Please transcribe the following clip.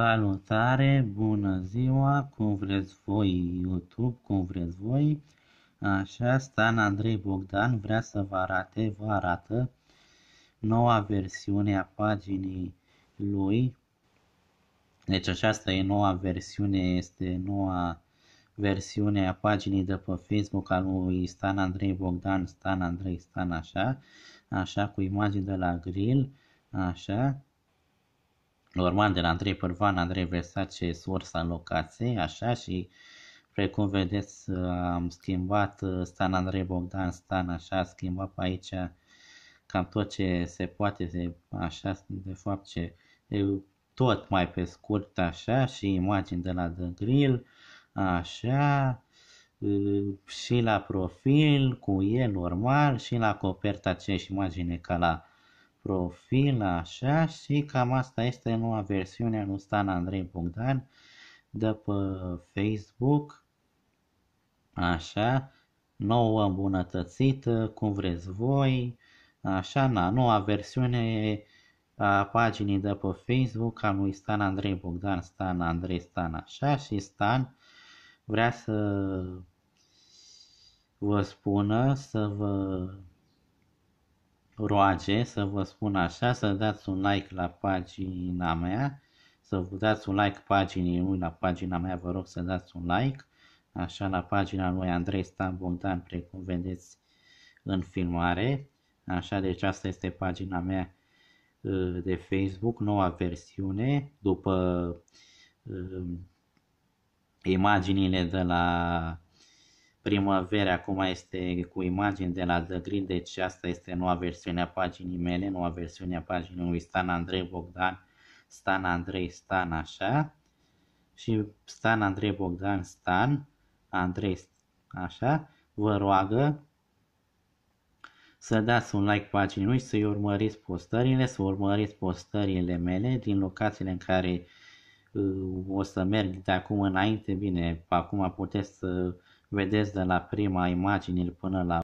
Salutare, bună ziua, cum vreți voi YouTube, cum vreți voi. Așa, Stan Andrei Bogdan vrea să vă arate, vă arată noua versiune a paginii lui. Deci aceasta e noua versiune, este noua versiune a paginii de pe Facebook al lui Stan Andrei Bogdan, Stan Andrei Stan așa, așa cu imagini de la grill, așa urmat de la Andrei Părvan, Andrei Versace, sursa locație, așa și precum vedeți uh, am schimbat uh, Stan Andrei Bogdan, Stan așa, schimbat pe aici cam tot ce se poate, de, așa de fapt ce tot mai pe scurt așa și imagini de la The Grill, așa uh, și la profil cu el normal și la coperta aceeași imagine ca la profil, așa, și cam asta este noua versiune a lui Stan Andrei Bogdan de pe Facebook, așa, nouă îmbunătățită, cum vreți voi, așa, na, noua versiune a paginii de pe Facebook a lui Stan Andrei Bogdan, Stan Andrei Stan, așa, și Stan vrea să vă spună, să vă roage, să vă spun așa, să dați un like la pagina mea, să vă dați un like paginii lui, la pagina mea vă rog să dați un like, așa la pagina lui Andrei Stan Bogdan, precum vedeți în filmare, așa, deci asta este pagina mea uh, de Facebook, noua versiune, după uh, imaginile de la primăvere, acum este cu imagini de la The Grid, deci asta este noua versiune a paginii mele, noua versiune a paginii lui Stan Andrei Bogdan, Stan Andrei Stan așa, și Stan Andrei Bogdan Stan, Andrei așa, vă roagă să dați un like paginii lui, să-i urmăriți postările, să urmăriți postările mele din locațiile în care uh, o să merg de acum înainte, bine, acum puteți să uh, Vedeți de la prima imagini până la